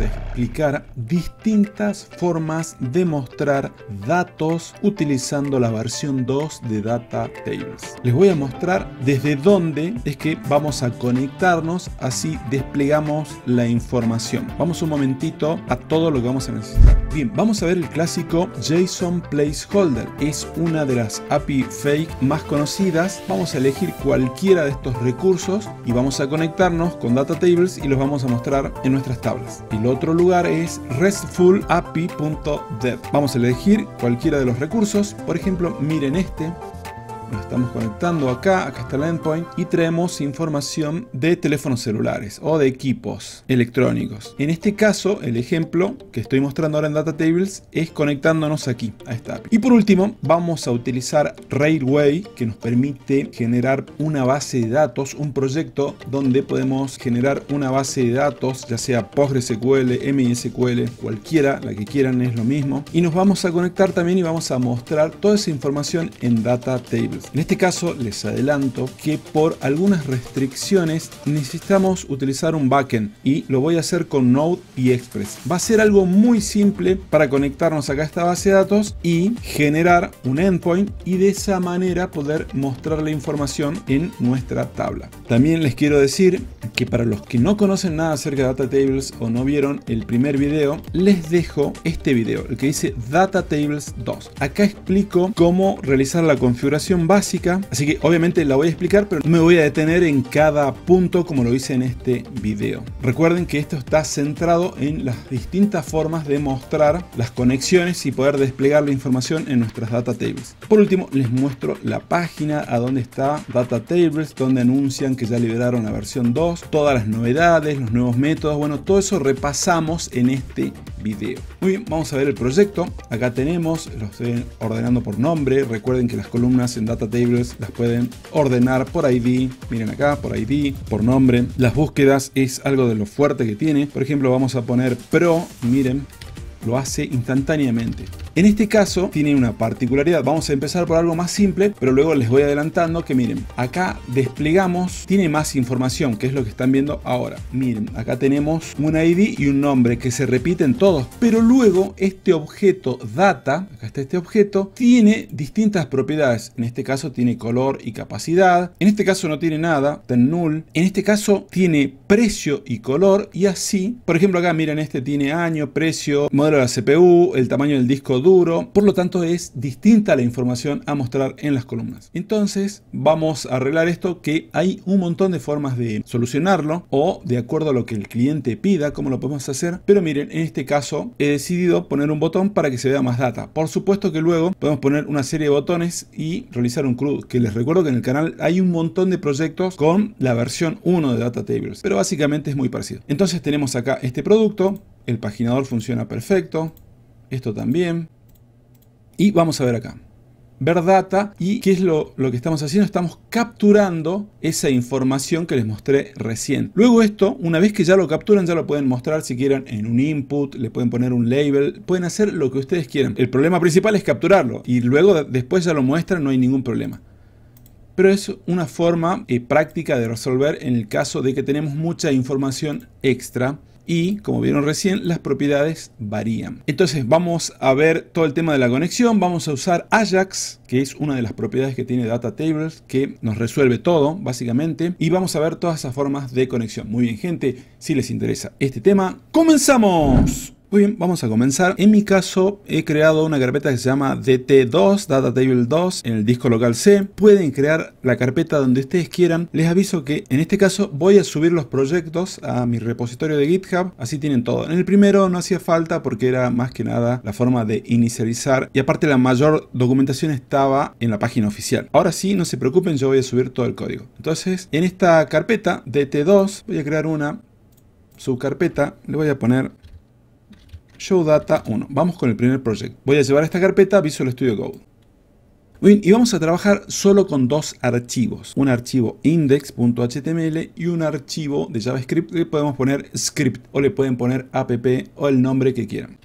explicar distintas formas de mostrar datos utilizando la versión 2 de Data Tables. Les voy a mostrar desde dónde es que vamos a conectarnos, así desplegamos la información. Vamos un momentito a todo lo que vamos a necesitar. Bien, vamos a ver el clásico JSON Placeholder. Es una de las API fake más conocidas. Vamos a elegir cualquiera de estos recursos y vamos a conectarnos con Data Tables y los vamos a mostrar en nuestras tablas. El otro lugar es restfulapi.dev. Vamos a elegir cualquiera de los recursos, por ejemplo, miren este, nos estamos conectando acá, acá está el endpoint y traemos información de teléfonos celulares o de equipos electrónicos. En este caso, el ejemplo que estoy mostrando ahora en Data Tables es conectándonos aquí a esta API. Y por último, vamos a utilizar Railway que nos permite generar una base de datos, un proyecto donde podemos generar una base de datos, ya sea PostgreSQL, MSQL, cualquiera, la que quieran es lo mismo. Y nos vamos a conectar también y vamos a mostrar toda esa información en Data Tables. En este caso les adelanto que por algunas restricciones necesitamos utilizar un backend y lo voy a hacer con Node y Express. Va a ser algo muy simple para conectarnos acá a esta base de datos y generar un endpoint y de esa manera poder mostrar la información en nuestra tabla. También les quiero decir que para los que no conocen nada acerca de Data Tables o no vieron el primer video, les dejo este video, el que dice Data Tables 2. Acá explico cómo realizar la configuración así que obviamente la voy a explicar, pero no me voy a detener en cada punto como lo hice en este video. Recuerden que esto está centrado en las distintas formas de mostrar las conexiones y poder desplegar la información en nuestras data tables. Por último, les muestro la página a donde está data tables, donde anuncian que ya liberaron la versión 2, todas las novedades, los nuevos métodos, bueno, todo eso repasamos en este video. Muy bien, vamos a ver el proyecto. Acá tenemos, los estoy ordenando por nombre. Recuerden que las columnas en data tables las pueden ordenar por ID, miren acá, por ID, por nombre. Las búsquedas es algo de lo fuerte que tiene. Por ejemplo, vamos a poner pro, miren, lo hace instantáneamente. En este caso tiene una particularidad, vamos a empezar por algo más simple, pero luego les voy adelantando que miren, acá desplegamos, tiene más información, que es lo que están viendo ahora. Miren, acá tenemos un ID y un nombre que se repiten todos, pero luego este objeto data, acá está este objeto, tiene distintas propiedades, en este caso tiene color y capacidad, en este caso no tiene nada, está null, en este caso tiene precio y color y así, por ejemplo acá miren, este tiene año, precio, modelo la CPU, el tamaño del disco duro, por lo tanto es distinta la información a mostrar en las columnas. Entonces vamos a arreglar esto que hay un montón de formas de solucionarlo o de acuerdo a lo que el cliente pida, como lo podemos hacer, pero miren, en este caso he decidido poner un botón para que se vea más data. Por supuesto que luego podemos poner una serie de botones y realizar un CRUD, que les recuerdo que en el canal hay un montón de proyectos con la versión 1 de Data Tables, pero básicamente es muy parecido. Entonces tenemos acá este producto, el paginador funciona perfecto. Esto también. Y vamos a ver acá. Ver data y qué es lo, lo, que estamos haciendo. Estamos capturando esa información que les mostré recién. Luego esto, una vez que ya lo capturan, ya lo pueden mostrar si quieren en un input, le pueden poner un label, pueden hacer lo que ustedes quieran. El problema principal es capturarlo y luego después ya lo muestran, no hay ningún problema pero es una forma eh, práctica de resolver en el caso de que tenemos mucha información extra y como vieron recién las propiedades varían. Entonces vamos a ver todo el tema de la conexión, vamos a usar Ajax que es una de las propiedades que tiene Data Tables que nos resuelve todo básicamente y vamos a ver todas esas formas de conexión. Muy bien gente, si les interesa este tema, comenzamos. Muy bien, vamos a comenzar. En mi caso he creado una carpeta que se llama DT2, Data Table 2, en el disco local C. Pueden crear la carpeta donde ustedes quieran. Les aviso que en este caso voy a subir los proyectos a mi repositorio de GitHub, así tienen todo. En el primero no hacía falta porque era más que nada la forma de inicializar y aparte la mayor documentación estaba en la página oficial. Ahora sí, no se preocupen, yo voy a subir todo el código. Entonces, en esta carpeta DT2 voy a crear una subcarpeta, le voy a poner show data 1. Vamos con el primer proyecto Voy a llevar esta carpeta Visual Studio Code. y vamos a trabajar solo con dos archivos. Un archivo index.html y un archivo de JavaScript que podemos poner script o le pueden poner app o el nombre que quieran.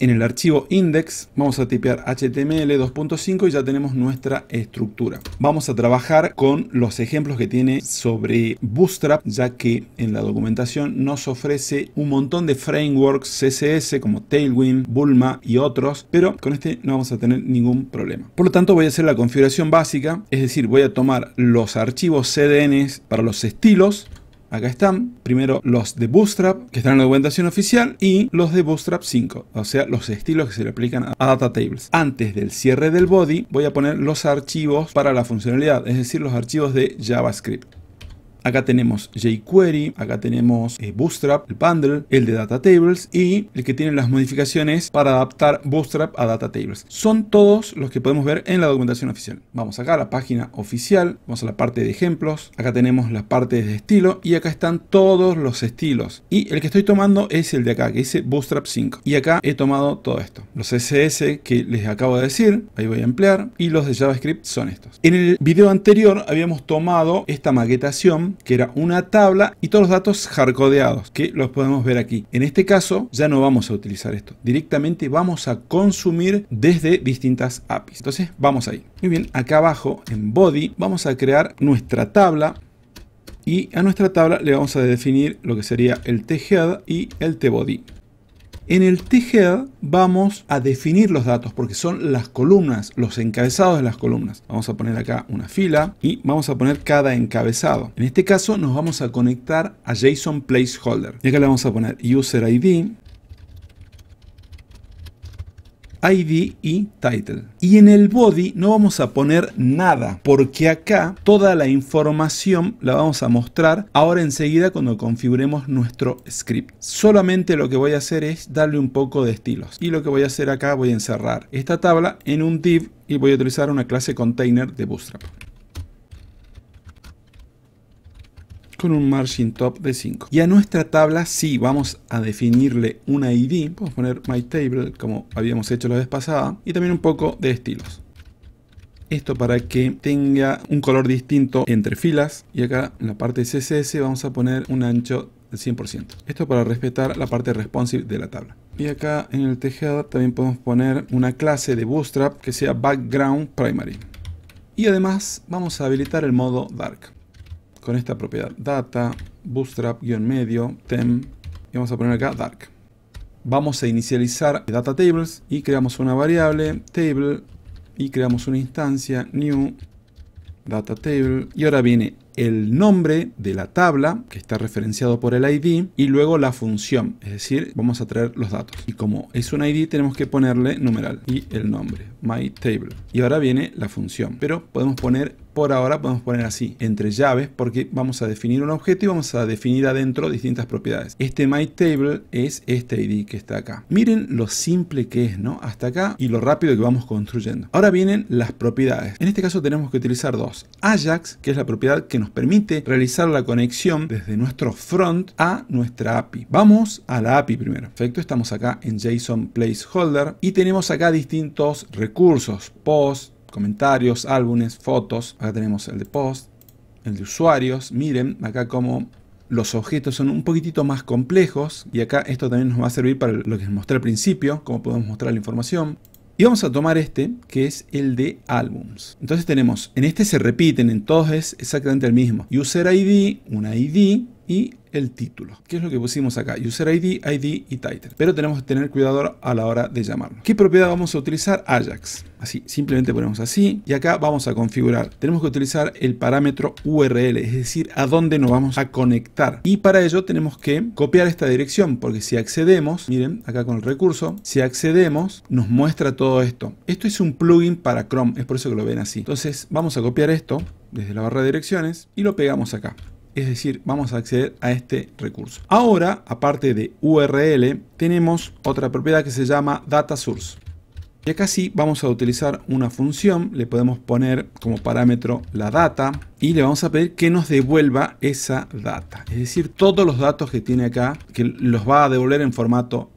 En el archivo index vamos a tipear html 2.5 y ya tenemos nuestra estructura. Vamos a trabajar con los ejemplos que tiene sobre Bootstrap, ya que en la documentación nos ofrece un montón de frameworks CSS como Tailwind, Bulma y otros, pero con este no vamos a tener ningún problema. Por lo tanto voy a hacer la configuración básica, es decir, voy a tomar los archivos cdn para los estilos, Acá están primero los de Bootstrap, que están en la documentación oficial, y los de Bootstrap 5, o sea, los estilos que se le aplican a Data Tables. Antes del cierre del body, voy a poner los archivos para la funcionalidad, es decir, los archivos de JavaScript. Acá tenemos jQuery, acá tenemos eh, Bootstrap, el bundle, el de Datatables y el que tiene las modificaciones para adaptar Bootstrap a Datatables. Son todos los que podemos ver en la documentación oficial. Vamos acá a la página oficial, vamos a la parte de ejemplos, acá tenemos las partes de estilo y acá están todos los estilos. Y el que estoy tomando es el de acá, que dice Bootstrap 5. Y acá he tomado todo esto. Los CSS que les acabo de decir, ahí voy a emplear, y los de JavaScript son estos. En el video anterior habíamos tomado esta maquetación que era una tabla y todos los datos hardcodeados, que los podemos ver aquí. En este caso ya no vamos a utilizar esto, directamente vamos a consumir desde distintas APIs. Entonces vamos ahí. Muy bien, acá abajo en body vamos a crear nuestra tabla y a nuestra tabla le vamos a definir lo que sería el thead y el tbody. En el t vamos a definir los datos porque son las columnas, los encabezados de las columnas. Vamos a poner acá una fila y vamos a poner cada encabezado. En este caso nos vamos a conectar a JSON Placeholder. Y acá le vamos a poner User ID ID y Title. Y en el body no vamos a poner nada, porque acá toda la información la vamos a mostrar ahora enseguida cuando configuremos nuestro script. Solamente lo que voy a hacer es darle un poco de estilos. Y lo que voy a hacer acá, voy a encerrar esta tabla en un div y voy a utilizar una clase container de Bootstrap. con un margin top de 5. Y a nuestra tabla sí vamos a definirle una ID, podemos poner my-table, como habíamos hecho la vez pasada, y también un poco de estilos. Esto para que tenga un color distinto entre filas. Y acá en la parte CSS vamos a poner un ancho del 100%. Esto para respetar la parte responsive de la tabla. Y acá en el tejado también podemos poner una clase de Bootstrap que sea Background Primary. Y además vamos a habilitar el modo Dark con esta propiedad data, bootstrap-medio, tem, y vamos a poner acá dark. Vamos a inicializar data tables y creamos una variable table y creamos una instancia new data table y ahora viene el nombre de la tabla que está referenciado por el ID y luego la función, es decir, vamos a traer los datos. Y como es un ID tenemos que ponerle numeral y el nombre, my table. Y ahora viene la función, pero podemos poner por ahora podemos poner así, entre llaves, porque vamos a definir un objeto y vamos a definir adentro distintas propiedades. Este MyTable es este ID que está acá. Miren lo simple que es, ¿no? Hasta acá y lo rápido que vamos construyendo. Ahora vienen las propiedades. En este caso tenemos que utilizar dos. Ajax, que es la propiedad que nos permite realizar la conexión desde nuestro front a nuestra API. Vamos a la API primero. Perfecto, estamos acá en JSON Placeholder y tenemos acá distintos recursos, post, comentarios, álbumes, fotos. Acá tenemos el de post, el de usuarios. Miren acá como los objetos son un poquitito más complejos y acá esto también nos va a servir para lo que les mostré al principio, cómo podemos mostrar la información. Y vamos a tomar este, que es el de álbums. Entonces tenemos, en este se repiten, en todos es exactamente el mismo. User ID, una ID, y el título, que es lo que pusimos acá, User ID, ID y Title. Pero tenemos que tener cuidado a la hora de llamarlo. ¿Qué propiedad vamos a utilizar? Ajax. Así, simplemente ponemos así y acá vamos a configurar. Tenemos que utilizar el parámetro URL, es decir, a dónde nos vamos a conectar. Y para ello tenemos que copiar esta dirección, porque si accedemos, miren, acá con el recurso, si accedemos, nos muestra todo esto. Esto es un plugin para Chrome, es por eso que lo ven así. Entonces, vamos a copiar esto desde la barra de direcciones y lo pegamos acá es decir, vamos a acceder a este recurso. Ahora, aparte de URL, tenemos otra propiedad que se llama data source. Y acá sí vamos a utilizar una función, le podemos poner como parámetro la data y le vamos a pedir que nos devuelva esa data. Es decir, todos los datos que tiene acá, que los va a devolver en formato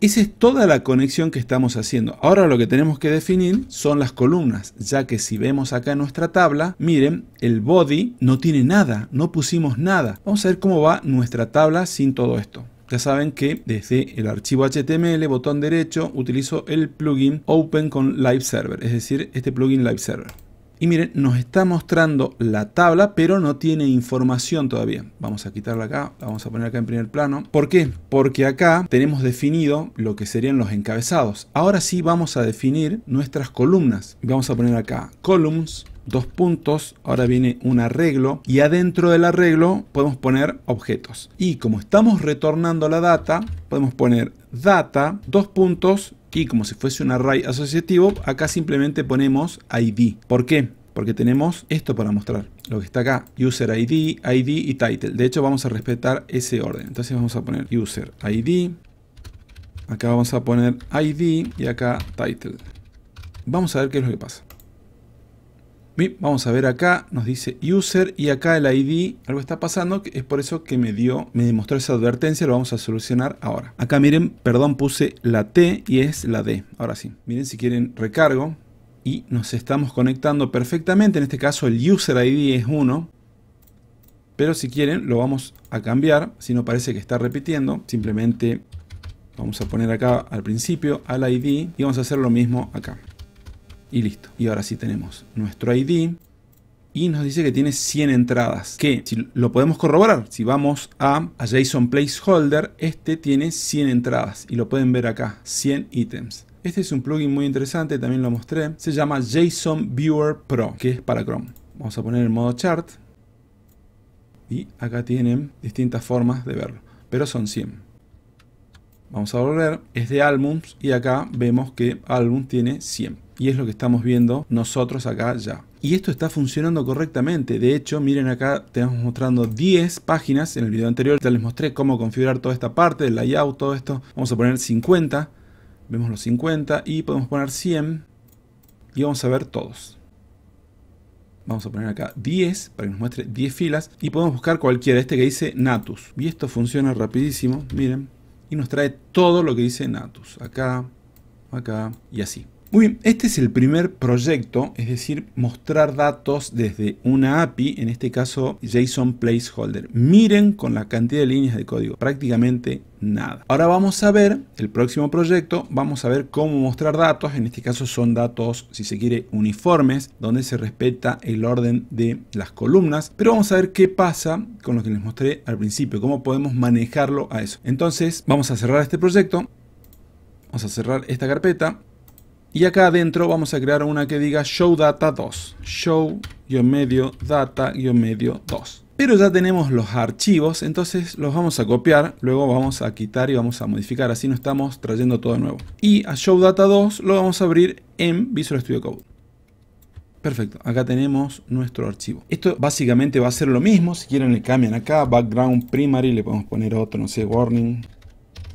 esa es toda la conexión que estamos haciendo. Ahora lo que tenemos que definir son las columnas, ya que si vemos acá nuestra tabla, miren, el body no tiene nada, no pusimos nada. Vamos a ver cómo va nuestra tabla sin todo esto. Ya saben que desde el archivo HTML, botón derecho, utilizo el plugin Open con Live Server, es decir, este plugin Live Server. Y miren, nos está mostrando la tabla, pero no tiene información todavía. Vamos a quitarla acá, la vamos a poner acá en primer plano. ¿Por qué? Porque acá tenemos definido lo que serían los encabezados. Ahora sí vamos a definir nuestras columnas. Vamos a poner acá columns, dos puntos, ahora viene un arreglo y adentro del arreglo podemos poner objetos. Y como estamos retornando la data, podemos poner data, dos puntos y como si fuese un array asociativo, acá simplemente ponemos ID. ¿Por qué? Porque tenemos esto para mostrar, lo que está acá, user ID, ID y title. De hecho vamos a respetar ese orden. Entonces vamos a poner user ID, acá vamos a poner ID y acá title. Vamos a ver qué es lo que pasa vamos a ver acá, nos dice user y acá el ID, algo está pasando, es por eso que me dio, me demostró esa advertencia, lo vamos a solucionar ahora. Acá miren, perdón, puse la T y es la D, ahora sí. Miren si quieren recargo y nos estamos conectando perfectamente, en este caso el user ID es 1, pero si quieren lo vamos a cambiar, si no parece que está repitiendo, simplemente vamos a poner acá al principio al ID y vamos a hacer lo mismo acá. Y listo. Y ahora sí tenemos nuestro ID. Y nos dice que tiene 100 entradas. Que si lo podemos corroborar, si vamos a, JSON Placeholder, este tiene 100 entradas. Y lo pueden ver acá, 100 ítems. Este es un plugin muy interesante, también lo mostré. Se llama JSON Viewer Pro, que es para Chrome. Vamos a poner el modo chart. Y acá tienen distintas formas de verlo, pero son 100. Vamos a volver, es de Albums y acá vemos que Albums tiene 100. Y es lo que estamos viendo nosotros acá ya. Y esto está funcionando correctamente. De hecho, miren acá, tenemos mostrando 10 páginas. En el video anterior ya les mostré cómo configurar toda esta parte, el layout, todo esto. Vamos a poner 50. Vemos los 50 y podemos poner 100. Y vamos a ver todos. Vamos a poner acá 10 para que nos muestre 10 filas. Y podemos buscar cualquiera, este que dice Natus. Y esto funciona rapidísimo, miren. Y nos trae todo lo que dice Natus. Acá, acá y así. Muy bien, este es el primer proyecto, es decir, mostrar datos desde una API, en este caso JSON Placeholder. Miren con la cantidad de líneas de código, prácticamente nada. Ahora vamos a ver el próximo proyecto, vamos a ver cómo mostrar datos, en este caso son datos, si se quiere, uniformes, donde se respeta el orden de las columnas, pero vamos a ver qué pasa con lo que les mostré al principio, cómo podemos manejarlo a eso. Entonces, vamos a cerrar este proyecto, vamos a cerrar esta carpeta, y acá adentro vamos a crear una que diga show data 2. Show medio data medio 2. Pero ya tenemos los archivos, entonces los vamos a copiar, luego vamos a quitar y vamos a modificar, así no estamos trayendo todo nuevo. Y a show data 2 lo vamos a abrir en Visual Studio Code. Perfecto, acá tenemos nuestro archivo. Esto básicamente va a ser lo mismo, si quieren le cambian acá, background primary, le podemos poner otro, no sé, warning,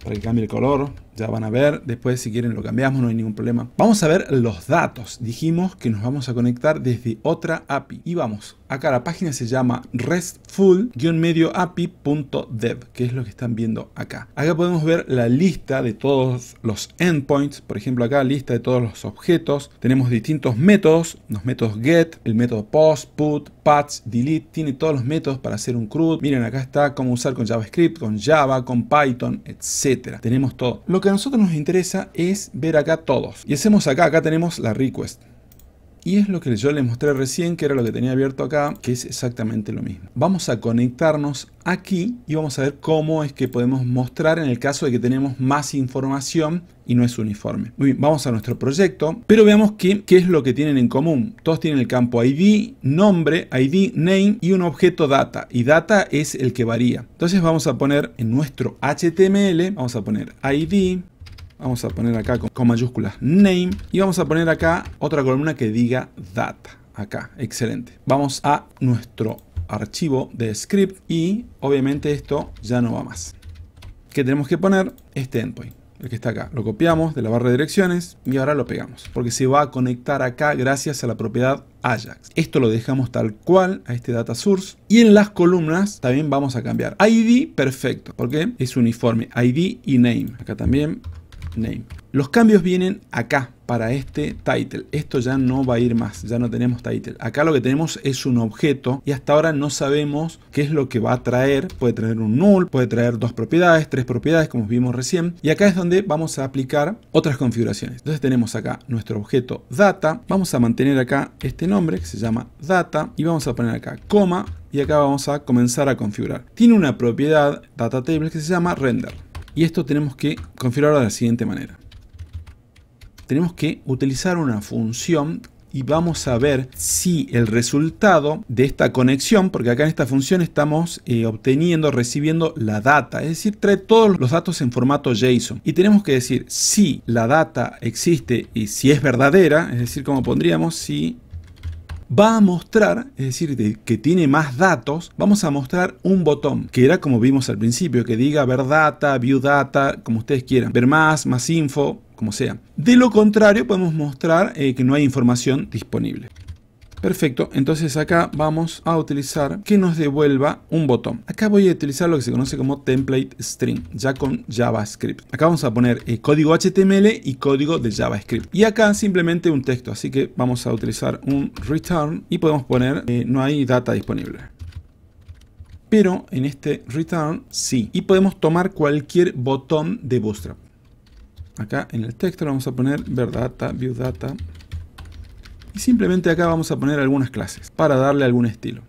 para que cambie el color ya van a ver, después si quieren lo cambiamos, no hay ningún problema. Vamos a ver los datos. Dijimos que nos vamos a conectar desde otra API. Y vamos, acá la página se llama restful-medioapi.dev, que es lo que están viendo acá. Acá podemos ver la lista de todos los endpoints, por ejemplo acá lista de todos los objetos. Tenemos distintos métodos, los métodos get, el método post, put, patch, delete, tiene todos los métodos para hacer un CRUD. Miren, acá está cómo usar con JavaScript, con Java, con Python, etcétera Tenemos todo. Lo que que a nosotros nos interesa es ver acá todos. Y hacemos acá, acá tenemos la request. Y es lo que yo les mostré recién, que era lo que tenía abierto acá, que es exactamente lo mismo. Vamos a conectarnos aquí y vamos a ver cómo es que podemos mostrar en el caso de que tenemos más información y no es uniforme. Muy bien, vamos a nuestro proyecto, pero veamos qué, qué es lo que tienen en común. Todos tienen el campo ID, nombre, ID, name y un objeto data. Y data es el que varía. Entonces vamos a poner en nuestro HTML, vamos a poner ID, Vamos a poner acá con, mayúsculas name y vamos a poner acá otra columna que diga data. Acá, excelente. Vamos a nuestro archivo de script y obviamente esto ya no va más. ¿Qué tenemos que poner? Este endpoint el que está acá. Lo copiamos de la barra de direcciones y ahora lo pegamos, porque se va a conectar acá gracias a la propiedad Ajax. Esto lo dejamos tal cual a este data source y en las columnas también vamos a cambiar. ID, perfecto, porque es uniforme. ID y name. Acá también name. Los cambios vienen acá, para este title. Esto ya no va a ir más, ya no tenemos title. Acá lo que tenemos es un objeto y hasta ahora no sabemos qué es lo que va a traer. Puede traer un null, puede traer dos propiedades, tres propiedades, como vimos recién. Y acá es donde vamos a aplicar otras configuraciones. Entonces tenemos acá nuestro objeto data. Vamos a mantener acá este nombre que se llama data y vamos a poner acá coma y acá vamos a comenzar a configurar. Tiene una propiedad data table que se llama render. Y esto tenemos que configurarlo de la siguiente manera. Tenemos que utilizar una función y vamos a ver si el resultado de esta conexión, porque acá en esta función estamos eh, obteniendo, recibiendo la data, es decir, trae todos los datos en formato JSON. Y tenemos que decir si la data existe y si es verdadera, es decir, como pondríamos si va a mostrar, es decir, que tiene más datos, vamos a mostrar un botón, que era como vimos al principio, que diga ver data, view data, como ustedes quieran, ver más, más info, como sea. De lo contrario, podemos mostrar eh, que no hay información disponible. Perfecto, entonces acá vamos a utilizar que nos devuelva un botón. Acá voy a utilizar lo que se conoce como template string, ya con JavaScript. Acá vamos a poner el eh, código HTML y código de JavaScript. Y acá simplemente un texto, así que vamos a utilizar un return y podemos poner eh, no hay data disponible pero en este return sí. Y podemos tomar cualquier botón de Bootstrap. Acá en el texto le vamos a poner ver data, view data, simplemente acá vamos a poner algunas clases para darle algún estilo.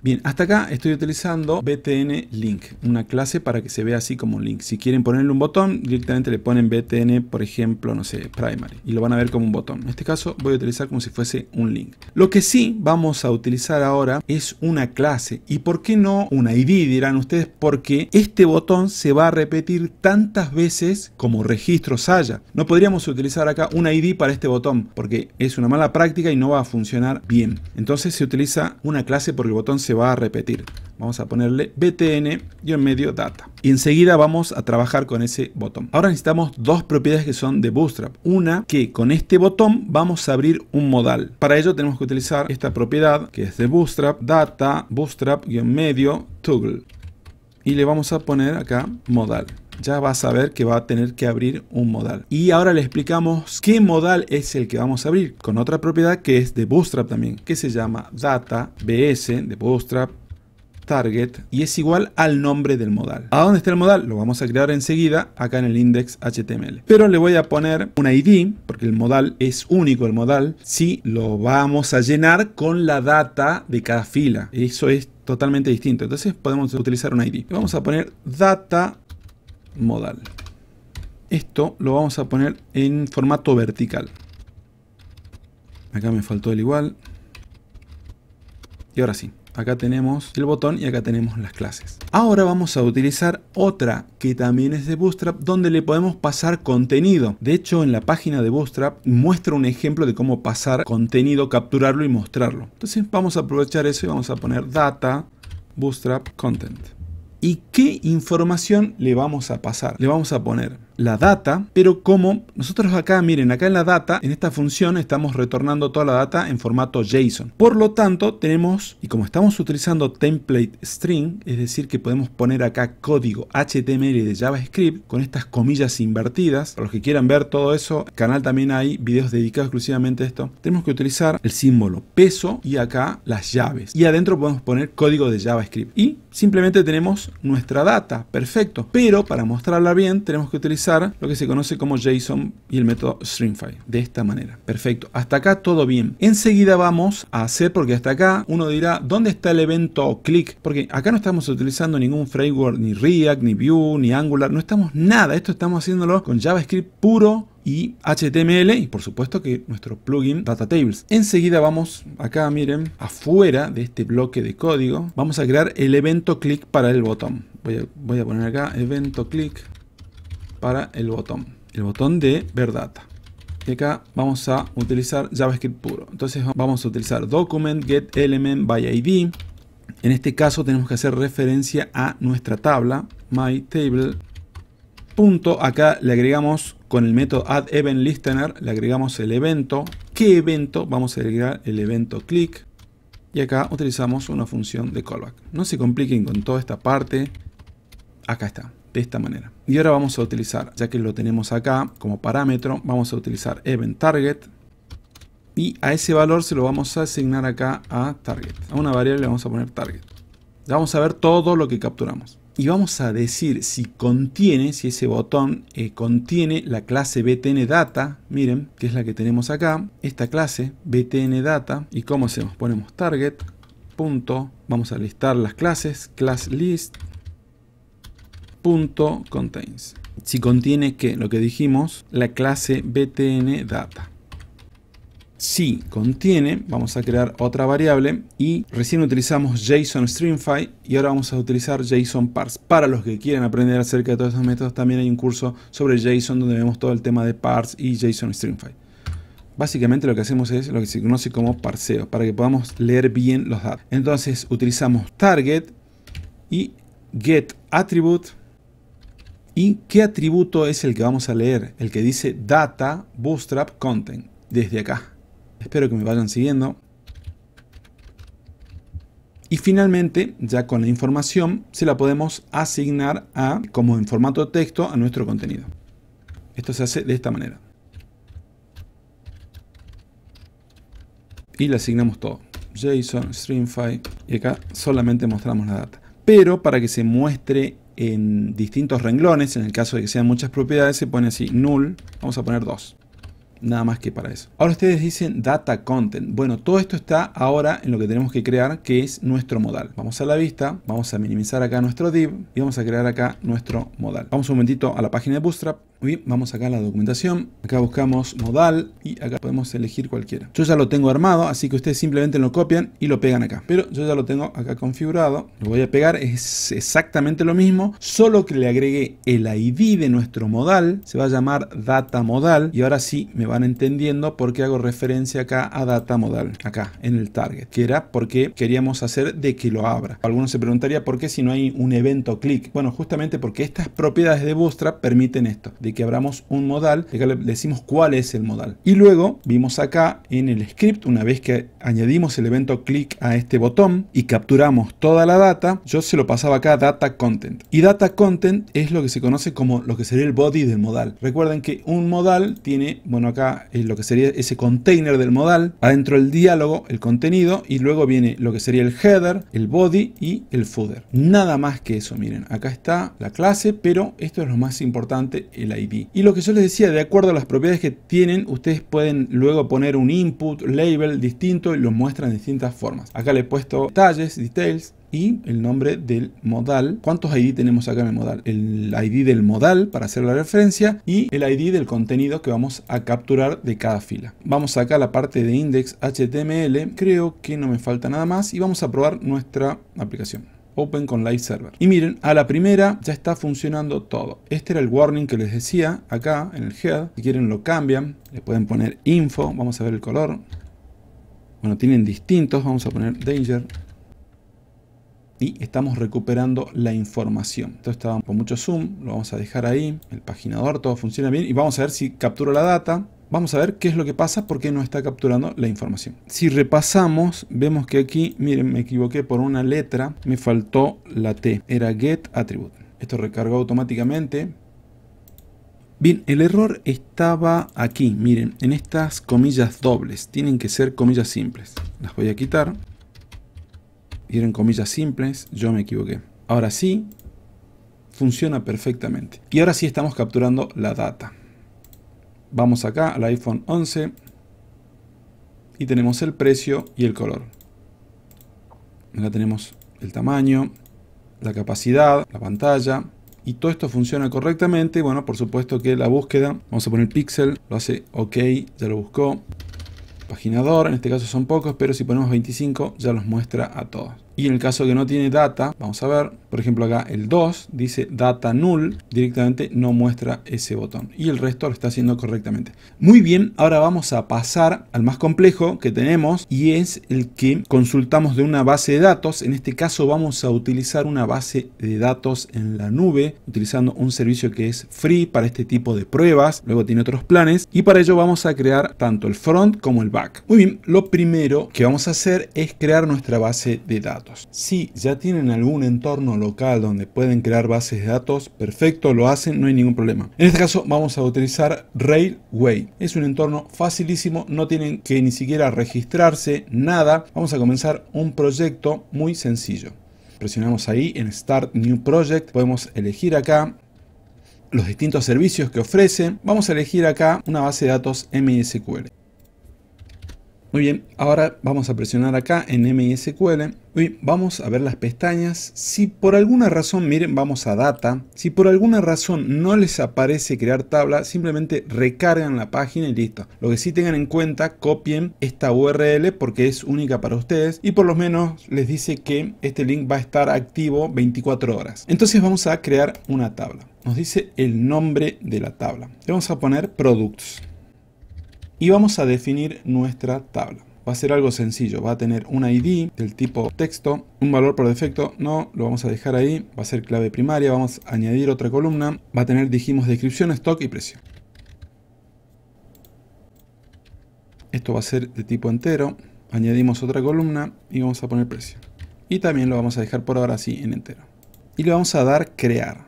Bien, hasta acá estoy utilizando btn link, una clase para que se vea así como un link. Si quieren ponerle un botón, directamente le ponen btn, por ejemplo, no sé, primary, y lo van a ver como un botón. En este caso voy a utilizar como si fuese un link. Lo que sí vamos a utilizar ahora es una clase, y por qué no una id, dirán ustedes, porque este botón se va a repetir tantas veces como registros haya. No podríamos utilizar acá una id para este botón, porque es una mala práctica y no va a funcionar bien. Entonces se utiliza una clase porque el botón se va a repetir. Vamos a ponerle btn y en medio data. Y enseguida vamos a trabajar con ese botón. Ahora necesitamos dos propiedades que son de Bootstrap. Una que con este botón vamos a abrir un modal. Para ello tenemos que utilizar esta propiedad que es de Bootstrap, data, Bootstrap y medio toggle. Y le vamos a poner acá modal ya vas a ver que va a tener que abrir un modal. Y ahora le explicamos qué modal es el que vamos a abrir con otra propiedad que es de Bootstrap también, que se llama data bs de Bootstrap target y es igual al nombre del modal. ¿A dónde está el modal? Lo vamos a crear enseguida acá en el index HTML. Pero le voy a poner un ID porque el modal es único el modal si lo vamos a llenar con la data de cada fila. Eso es totalmente distinto. Entonces podemos utilizar un ID. Vamos a poner data modal. Esto lo vamos a poner en formato vertical. Acá me faltó el igual. Y ahora sí, acá tenemos el botón y acá tenemos las clases. Ahora vamos a utilizar otra que también es de Bootstrap donde le podemos pasar contenido. De hecho en la página de Bootstrap muestra un ejemplo de cómo pasar contenido, capturarlo y mostrarlo. Entonces vamos a aprovechar eso y vamos a poner data bootstrap content y qué información le vamos a pasar, le vamos a poner la data, pero como nosotros acá, miren, acá en la data, en esta función estamos retornando toda la data en formato JSON. Por lo tanto, tenemos, y como estamos utilizando template string, es decir, que podemos poner acá código HTML de JavaScript con estas comillas invertidas. Para los que quieran ver todo eso, canal también hay videos dedicados exclusivamente a esto. Tenemos que utilizar el símbolo peso y acá las llaves. Y adentro podemos poner código de JavaScript. Y simplemente tenemos nuestra data. Perfecto. Pero para mostrarla bien, tenemos que utilizar lo que se conoce como JSON y el método stringify De esta manera. Perfecto. Hasta acá todo bien. Enseguida vamos a hacer, porque hasta acá uno dirá, ¿dónde está el evento click? Porque acá no estamos utilizando ningún framework, ni React, ni Vue, ni Angular. No estamos nada. Esto estamos haciéndolo con JavaScript puro y HTML y por supuesto que nuestro plugin DataTables. Enseguida vamos acá, miren, afuera de este bloque de código, vamos a crear el evento click para el botón. Voy a, voy a poner acá evento click para el botón, el botón de ver data. Y acá vamos a utilizar JavaScript puro. Entonces vamos a utilizar document get element by En este caso tenemos que hacer referencia a nuestra tabla my table. Punto, acá le agregamos con el método addEventListener le agregamos el evento. ¿Qué evento? Vamos a agregar el evento click. Y acá utilizamos una función de callback. No se compliquen con toda esta parte. Acá está de esta manera. Y ahora vamos a utilizar, ya que lo tenemos acá como parámetro, vamos a utilizar event target y a ese valor se lo vamos a asignar acá a target. A una variable le vamos a poner target. Ya vamos a ver todo lo que capturamos. Y vamos a decir si contiene, si ese botón eh, contiene la clase btn data, miren, que es la que tenemos acá, esta clase btn data, y cómo hacemos, ponemos target, punto, vamos a listar las clases, class list, .contains. Si contiene que, lo que dijimos, la clase btn data. Si contiene, vamos a crear otra variable y recién utilizamos JSON y ahora vamos a utilizar JSON Parse. Para los que quieran aprender acerca de todos estos métodos, también hay un curso sobre JSON donde vemos todo el tema de Parse y JSON Básicamente lo que hacemos es lo que se conoce como parseo, para que podamos leer bien los datos. Entonces utilizamos target y get attribute ¿Y qué atributo es el que vamos a leer? El que dice Data Bootstrap Content, desde acá. Espero que me vayan siguiendo. Y finalmente, ya con la información, se la podemos asignar a, como en formato de texto a nuestro contenido. Esto se hace de esta manera. Y le asignamos todo. JSON, StreamFi. Y acá solamente mostramos la data. Pero para que se muestre en distintos renglones, en el caso de que sean muchas propiedades, se pone así null, vamos a poner 2 nada más que para eso. Ahora ustedes dicen data content. Bueno, todo esto está ahora en lo que tenemos que crear, que es nuestro modal. Vamos a la vista, vamos a minimizar acá nuestro div y vamos a crear acá nuestro modal. Vamos un momentito a la página de Bootstrap. y vamos acá a la documentación. Acá buscamos modal y acá podemos elegir cualquiera. Yo ya lo tengo armado, así que ustedes simplemente lo copian y lo pegan acá. Pero yo ya lo tengo acá configurado. Lo voy a pegar, es exactamente lo mismo, solo que le agregué el ID de nuestro modal. Se va a llamar data modal y ahora sí me van entendiendo por qué hago referencia acá a data modal, acá en el target, que era porque queríamos hacer de que lo abra. Algunos se preguntaría por qué si no hay un evento click. Bueno, justamente porque estas propiedades de Bootstrap permiten esto, de que abramos un modal, que le decimos cuál es el modal. Y luego vimos acá en el script, una vez que añadimos el evento clic a este botón y capturamos toda la data, yo se lo pasaba acá data content. Y data content es lo que se conoce como lo que sería el body del modal. Recuerden que un modal tiene, bueno, acá lo que sería ese container del modal, adentro el diálogo, el contenido, y luego viene lo que sería el header, el body y el footer. Nada más que eso, miren, acá está la clase, pero esto es lo más importante, el ID. Y lo que yo les decía, de acuerdo a las propiedades que tienen, ustedes pueden luego poner un input, label distinto y lo muestran de distintas formas. Acá le he puesto detalles, details, y el nombre del modal. ¿Cuántos ID tenemos acá en el modal? El ID del modal para hacer la referencia y el ID del contenido que vamos a capturar de cada fila. Vamos acá a la parte de index.html Creo que no me falta nada más y vamos a probar nuestra aplicación. Open con Live Server. Y miren, a la primera ya está funcionando todo. Este era el warning que les decía acá en el head. Si quieren lo cambian, le pueden poner info, vamos a ver el color. Bueno, tienen distintos, vamos a poner danger y estamos recuperando la información. Esto estaba con mucho zoom, lo vamos a dejar ahí, el paginador, todo funciona bien y vamos a ver si captura la data. Vamos a ver qué es lo que pasa porque no está capturando la información. Si repasamos, vemos que aquí, miren, me equivoqué por una letra, me faltó la T, era get attribute. Esto recargó automáticamente. Bien, el error estaba aquí, miren, en estas comillas dobles, tienen que ser comillas simples. Las voy a quitar y comillas simples, yo me equivoqué. Ahora sí, funciona perfectamente. Y ahora sí estamos capturando la data. Vamos acá al iPhone 11 y tenemos el precio y el color. Acá tenemos el tamaño, la capacidad, la pantalla, y todo esto funciona correctamente, bueno, por supuesto que la búsqueda, vamos a poner pixel, lo hace ok, ya lo buscó paginador, en este caso son pocos, pero si ponemos 25 ya los muestra a todos. Y en el caso que no tiene data, vamos a ver, por ejemplo acá el 2 dice data null, directamente no muestra ese botón. Y el resto lo está haciendo correctamente. Muy bien, ahora vamos a pasar al más complejo que tenemos y es el que consultamos de una base de datos. En este caso vamos a utilizar una base de datos en la nube, utilizando un servicio que es free para este tipo de pruebas. Luego tiene otros planes y para ello vamos a crear tanto el front como el back. Muy bien, lo primero que vamos a hacer es crear nuestra base de datos. Si ya tienen algún entorno local donde pueden crear bases de datos, perfecto, lo hacen, no hay ningún problema. En este caso vamos a utilizar Railway. Es un entorno facilísimo, no tienen que ni siquiera registrarse, nada. Vamos a comenzar un proyecto muy sencillo. Presionamos ahí en Start New Project, podemos elegir acá los distintos servicios que ofrece. Vamos a elegir acá una base de datos MySQL. Muy bien, ahora vamos a presionar acá en MySQL. y vamos a ver las pestañas. Si por alguna razón, miren, vamos a Data. Si por alguna razón no les aparece crear tabla, simplemente recargan la página y listo. Lo que sí tengan en cuenta, copien esta URL porque es única para ustedes y por lo menos les dice que este link va a estar activo 24 horas. Entonces vamos a crear una tabla. Nos dice el nombre de la tabla. Le vamos a poner Products y vamos a definir nuestra tabla. Va a ser algo sencillo, va a tener un ID del tipo texto, un valor por defecto, no, lo vamos a dejar ahí, va a ser clave primaria, vamos a añadir otra columna, va a tener, dijimos, descripción, stock y precio. Esto va a ser de tipo entero, añadimos otra columna y vamos a poner precio. Y también lo vamos a dejar por ahora así en entero. Y le vamos a dar crear.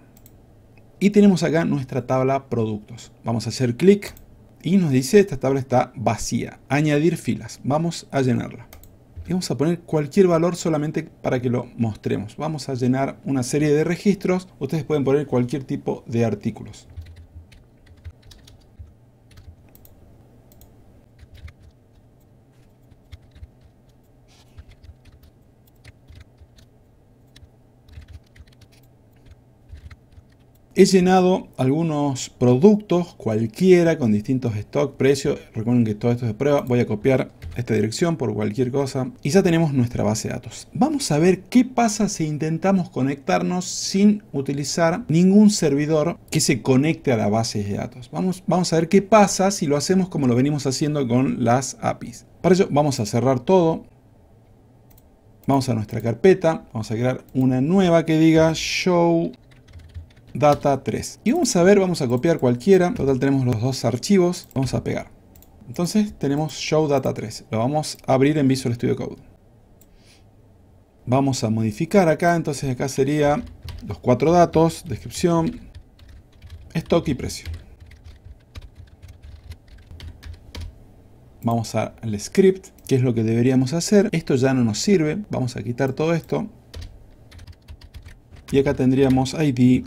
Y tenemos acá nuestra tabla productos. Vamos a hacer clic y nos dice, esta tabla está vacía. Añadir filas. Vamos a llenarla. vamos a poner cualquier valor solamente para que lo mostremos. Vamos a llenar una serie de registros. Ustedes pueden poner cualquier tipo de artículos. He llenado algunos productos, cualquiera, con distintos stock, precios. Recuerden que todo esto es de prueba. Voy a copiar esta dirección por cualquier cosa. Y ya tenemos nuestra base de datos. Vamos a ver qué pasa si intentamos conectarnos sin utilizar ningún servidor que se conecte a la base de datos. Vamos, vamos a ver qué pasa si lo hacemos como lo venimos haciendo con las APIs. Para ello vamos a cerrar todo. Vamos a nuestra carpeta. Vamos a crear una nueva que diga show data 3. Y vamos a ver, vamos a copiar cualquiera. Total tenemos los dos archivos. Vamos a pegar. Entonces tenemos show data 3. Lo vamos a abrir en Visual Studio Code. Vamos a modificar acá. Entonces acá sería los cuatro datos, descripción, stock y precio. Vamos al script, que es lo que deberíamos hacer. Esto ya no nos sirve. Vamos a quitar todo esto. Y acá tendríamos ID,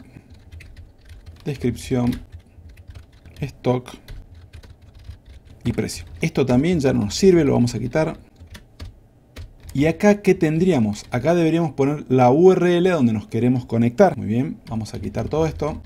descripción, stock y precio. Esto también ya no nos sirve, lo vamos a quitar. Y acá, ¿qué tendríamos? Acá deberíamos poner la URL donde nos queremos conectar. Muy bien, vamos a quitar todo esto.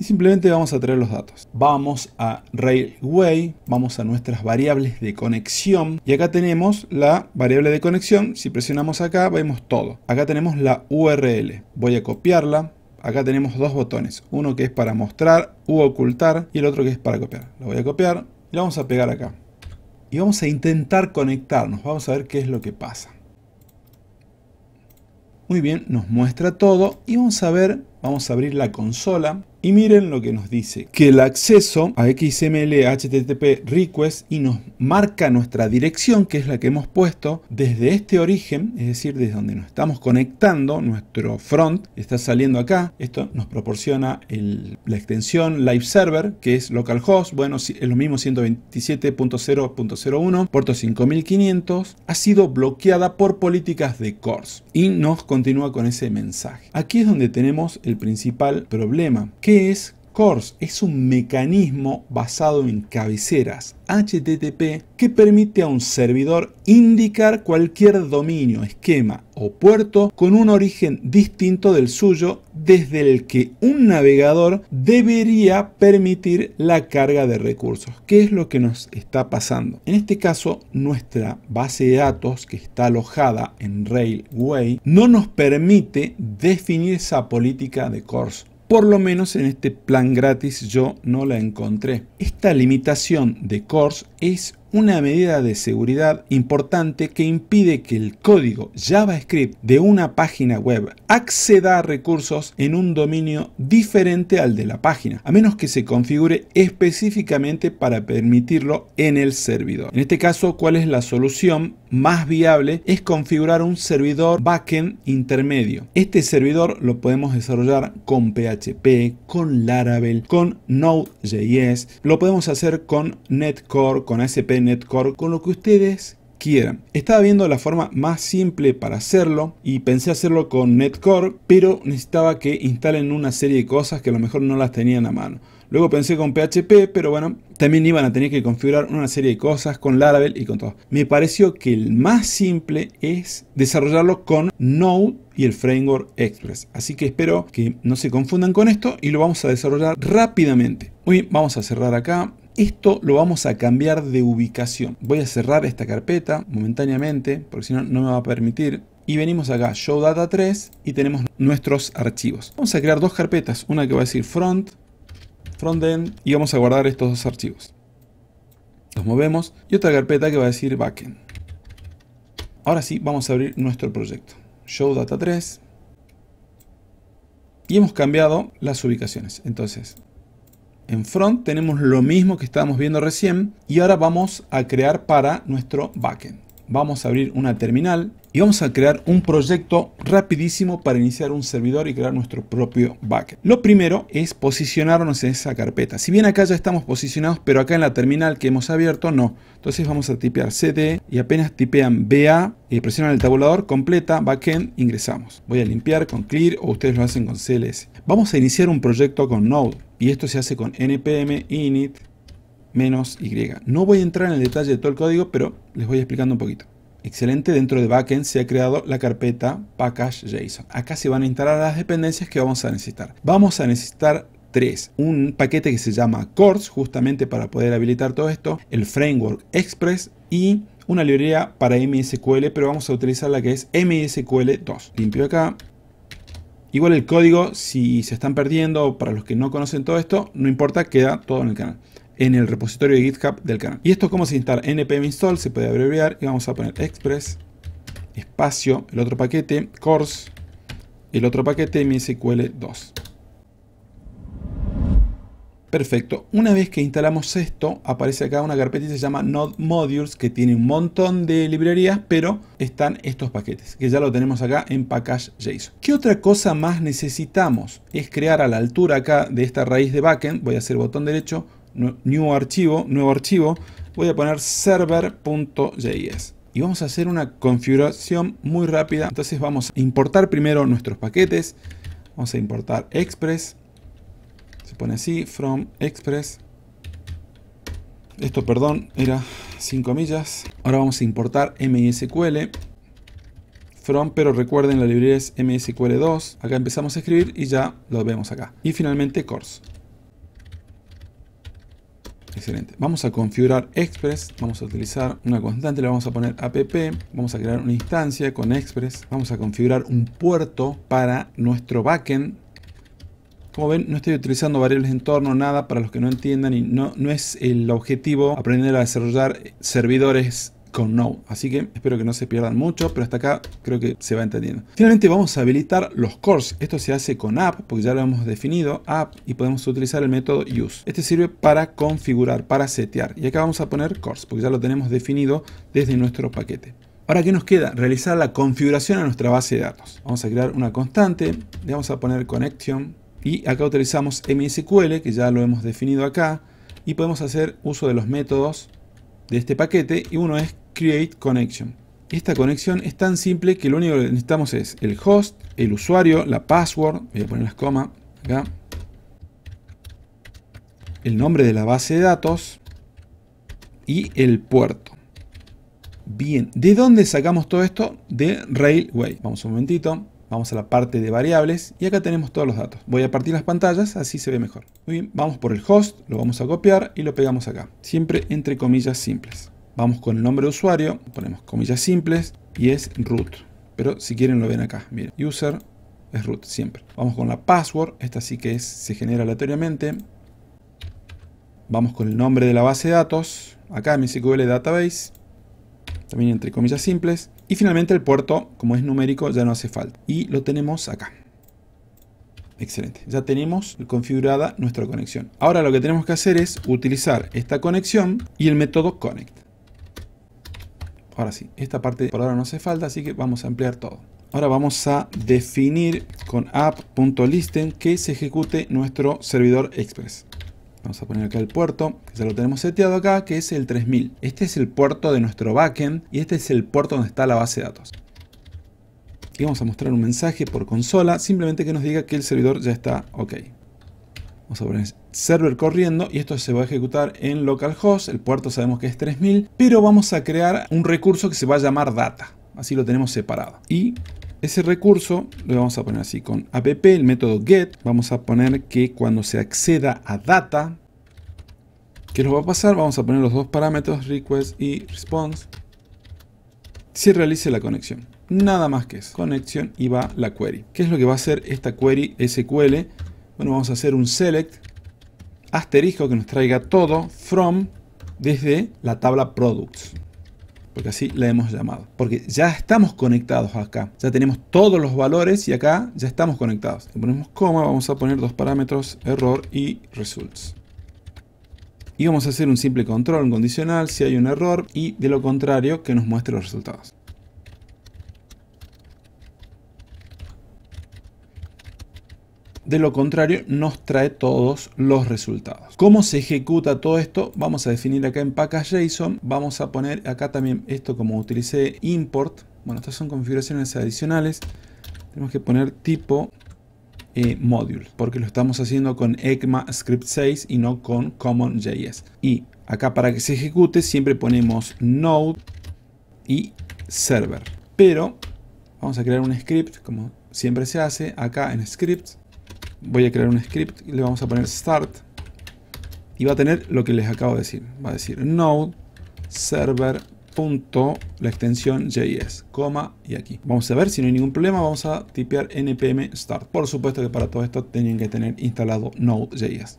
Y simplemente vamos a traer los datos. Vamos a Railway, vamos a nuestras variables de conexión. Y acá tenemos la variable de conexión. Si presionamos acá, vemos todo. Acá tenemos la URL. Voy a copiarla acá tenemos dos botones, uno que es para mostrar u ocultar y el otro que es para copiar. Lo voy a copiar y lo vamos a pegar acá. Y vamos a intentar conectarnos, vamos a ver qué es lo que pasa. Muy bien, nos muestra todo y vamos a ver vamos a abrir la consola y miren lo que nos dice, que el acceso a XML HTTP request y nos marca nuestra dirección, que es la que hemos puesto desde este origen, es decir, desde donde nos estamos conectando, nuestro front está saliendo acá, esto nos proporciona la extensión live server, que es localhost, bueno, es lo mismo 127.0.01, puerto 5500, ha sido bloqueada por políticas de cores y nos continúa con ese mensaje. Aquí es donde tenemos el el principal problema, que es CORS es un mecanismo basado en cabeceras HTTP que permite a un servidor indicar cualquier dominio, esquema o puerto con un origen distinto del suyo desde el que un navegador debería permitir la carga de recursos. ¿Qué es lo que nos está pasando? En este caso, nuestra base de datos que está alojada en Railway no nos permite definir esa política de CORS. Por lo menos en este plan gratis yo no la encontré. Esta limitación de CORS es una medida de seguridad importante que impide que el código JavaScript de una página web acceda a recursos en un dominio diferente al de la página, a menos que se configure específicamente para permitirlo en el servidor. En este caso, ¿cuál es la solución? más viable es configurar un servidor backend intermedio. Este servidor lo podemos desarrollar con PHP, con Laravel, con Node.js, lo podemos hacer con Netcore, con ASP.NETCORE, con lo que ustedes quieran. Estaba viendo la forma más simple para hacerlo y pensé hacerlo con Netcore, pero necesitaba que instalen una serie de cosas que a lo mejor no las tenían a mano. Luego pensé con PHP, pero bueno, también iban a tener que configurar una serie de cosas con Laravel y con todo. Me pareció que el más simple es desarrollarlo con Node y el framework Express. Así que espero que no se confundan con esto y lo vamos a desarrollar rápidamente. Uy, vamos a cerrar acá. Esto lo vamos a cambiar de ubicación. Voy a cerrar esta carpeta momentáneamente, porque si no, no me va a permitir y venimos acá show data 3 y tenemos nuestros archivos. Vamos a crear dos carpetas, una que va a decir front y vamos a guardar estos dos archivos. Los movemos y otra carpeta que va a decir backend. Ahora sí, vamos a abrir nuestro proyecto. Show data 3. Y hemos cambiado las ubicaciones. Entonces, en front tenemos lo mismo que estábamos viendo recién y ahora vamos a crear para nuestro backend. Vamos a abrir una terminal y vamos a crear un proyecto rapidísimo para iniciar un servidor y crear nuestro propio backend. Lo primero es posicionarnos en esa carpeta. Si bien acá ya estamos posicionados, pero acá en la terminal que hemos abierto, no. Entonces vamos a tipear cd y apenas tipean ba y eh, presionan el tabulador, completa, backend, ingresamos. Voy a limpiar con clear o ustedes lo hacen con cls. Vamos a iniciar un proyecto con node y esto se hace con npm init menos y. No voy a entrar en el detalle de todo el código, pero les voy explicando un poquito excelente, dentro de backend se ha creado la carpeta package.json. Acá se van a instalar las dependencias que vamos a necesitar. Vamos a necesitar tres, un paquete que se llama CORS, justamente para poder habilitar todo esto, el framework Express y una librería para MSQL, pero vamos a utilizar la que es MSQL2. Limpio acá, Igual el código, si se están perdiendo, para los que no conocen todo esto, no importa, queda todo en el canal en el repositorio de GitHub del canal. Y esto es cómo se instala npm install, se puede abreviar y vamos a poner express, espacio, el otro paquete, course, el otro paquete MySQL2. Perfecto, una vez que instalamos esto, aparece acá una carpeta que se llama Node Modules, que tiene un montón de librerías, pero están estos paquetes, que ya lo tenemos acá en package.json. ¿Qué otra cosa más necesitamos? Es crear a la altura acá de esta raíz de backend, voy a hacer botón derecho, nuevo archivo, nuevo archivo, voy a poner server.js. Y vamos a hacer una configuración muy rápida. Entonces vamos a importar primero nuestros paquetes. Vamos a importar Express. Se pone así, from Express. Esto, perdón, era 5 millas. Ahora vamos a importar msql From, pero recuerden la librería es msql 2 Acá empezamos a escribir y ya lo vemos acá. Y finalmente course. Excelente. Vamos a configurar Express. Vamos a utilizar una constante. Le vamos a poner app. Vamos a crear una instancia con Express. Vamos a configurar un puerto para nuestro backend. Como ven, no estoy utilizando variables de entorno, nada, para los que no entiendan y no, no es el objetivo aprender a desarrollar servidores con no. Así que espero que no se pierdan mucho, pero hasta acá creo que se va entendiendo. Finalmente vamos a habilitar los cores. Esto se hace con app, porque ya lo hemos definido, app, y podemos utilizar el método use. Este sirve para configurar, para setear. Y acá vamos a poner cores, porque ya lo tenemos definido desde nuestro paquete. Ahora, ¿qué nos queda? Realizar la configuración a nuestra base de datos. Vamos a crear una constante, le vamos a poner connection, y acá utilizamos MSQL, que ya lo hemos definido acá, y podemos hacer uso de los métodos de este paquete y uno es create connection. Esta conexión es tan simple que lo único que necesitamos es el host, el usuario, la password, voy a poner las comas acá, el nombre de la base de datos y el puerto. Bien, ¿de dónde sacamos todo esto? De Railway. Vamos un momentito. Vamos a la parte de variables y acá tenemos todos los datos. Voy a partir las pantallas, así se ve mejor. Muy bien, vamos por el host, lo vamos a copiar y lo pegamos acá. Siempre entre comillas simples. Vamos con el nombre de usuario, ponemos comillas simples y es root. Pero si quieren lo ven acá, miren, user es root siempre. Vamos con la password, esta sí que es, se genera aleatoriamente. Vamos con el nombre de la base de datos, acá SQL Database también entre comillas simples. Y finalmente el puerto, como es numérico, ya no hace falta. Y lo tenemos acá. Excelente, ya tenemos configurada nuestra conexión. Ahora lo que tenemos que hacer es utilizar esta conexión y el método connect. Ahora sí, esta parte por ahora no hace falta, así que vamos a ampliar todo. Ahora vamos a definir con app.listen que se ejecute nuestro servidor express. Vamos a poner acá el puerto, que ya lo tenemos seteado acá, que es el 3000. Este es el puerto de nuestro backend y este es el puerto donde está la base de datos. Y vamos a mostrar un mensaje por consola, simplemente que nos diga que el servidor ya está ok. Vamos a poner server corriendo y esto se va a ejecutar en localhost, el puerto sabemos que es 3000, pero vamos a crear un recurso que se va a llamar data, así lo tenemos separado. Y ese recurso lo vamos a poner así con app, el método get. Vamos a poner que cuando se acceda a data, ¿qué nos va a pasar? Vamos a poner los dos parámetros, request y response. Se realice la conexión. Nada más que eso. Conexión y va la query. ¿Qué es lo que va a hacer esta query SQL? Bueno, vamos a hacer un select asterisco que nos traiga todo from desde la tabla products porque así la hemos llamado. Porque ya estamos conectados acá, ya tenemos todos los valores y acá ya estamos conectados. Le ponemos coma, vamos a poner dos parámetros, error y results. Y vamos a hacer un simple control, un condicional, si hay un error y de lo contrario que nos muestre los resultados. De lo contrario, nos trae todos los resultados. ¿Cómo se ejecuta todo esto? Vamos a definir acá en package.json. Vamos a poner acá también esto como utilicé import. Bueno, estas son configuraciones adicionales. Tenemos que poner tipo eh, module, porque lo estamos haciendo con ECMAScript 6 y no con CommonJS. Y acá para que se ejecute siempre ponemos node y server. Pero vamos a crear un script como siempre se hace acá en scripts voy a crear un script, y le vamos a poner start y va a tener lo que les acabo de decir. Va a decir node server punto la extensión JS, coma y aquí. Vamos a ver si no hay ningún problema, vamos a tipear npm start. Por supuesto que para todo esto tienen que tener instalado Node.js.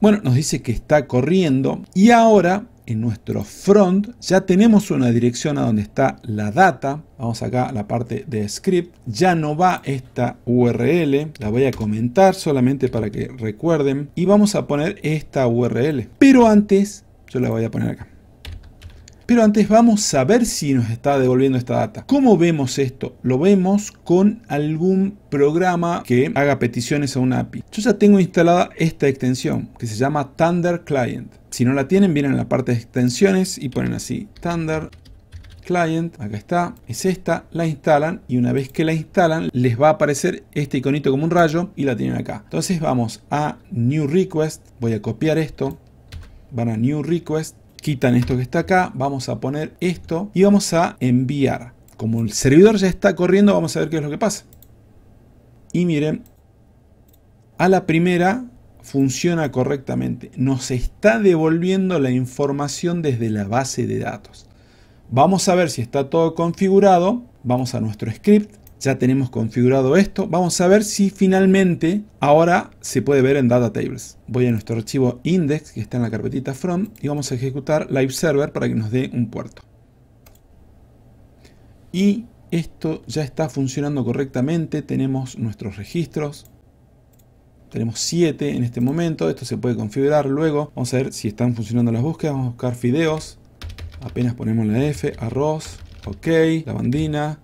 Bueno, nos dice que está corriendo y ahora en nuestro front ya tenemos una dirección a donde está la data. Vamos acá a la parte de script. Ya no va esta URL. La voy a comentar solamente para que recuerden. Y vamos a poner esta URL. Pero antes, yo la voy a poner acá. Pero antes vamos a ver si nos está devolviendo esta data. ¿Cómo vemos esto? Lo vemos con algún programa que haga peticiones a una API. Yo ya tengo instalada esta extensión que se llama Thunder Client. Si no la tienen, vienen a la parte de extensiones y ponen así, standard client, acá está, es esta, la instalan y una vez que la instalan les va a aparecer este iconito como un rayo y la tienen acá. Entonces vamos a new request, voy a copiar esto, van a new request, quitan esto que está acá, vamos a poner esto y vamos a enviar. Como el servidor ya está corriendo, vamos a ver qué es lo que pasa. Y miren, a la primera funciona correctamente. Nos está devolviendo la información desde la base de datos. Vamos a ver si está todo configurado. Vamos a nuestro script. Ya tenemos configurado esto. Vamos a ver si finalmente ahora se puede ver en Data Tables. Voy a nuestro archivo index que está en la carpetita front y vamos a ejecutar live server para que nos dé un puerto. Y esto ya está funcionando correctamente. Tenemos nuestros registros, tenemos 7 en este momento, esto se puede configurar luego, vamos a ver si están funcionando las búsquedas, vamos a buscar fideos, apenas ponemos la F, arroz, ok, lavandina,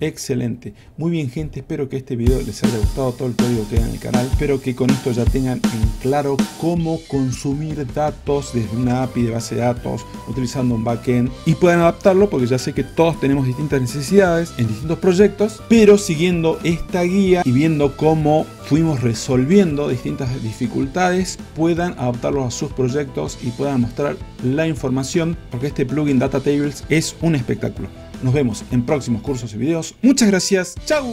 Excelente. Muy bien gente, espero que este video les haya gustado todo el código que hay en el canal. Espero que con esto ya tengan en claro cómo consumir datos desde una API de base de datos utilizando un backend y puedan adaptarlo porque ya sé que todos tenemos distintas necesidades en distintos proyectos, pero siguiendo esta guía y viendo cómo fuimos resolviendo distintas dificultades, puedan adaptarlos a sus proyectos y puedan mostrar la información porque este plugin Data Tables es un espectáculo. Nos vemos en próximos cursos y videos. Muchas gracias. ¡Chao!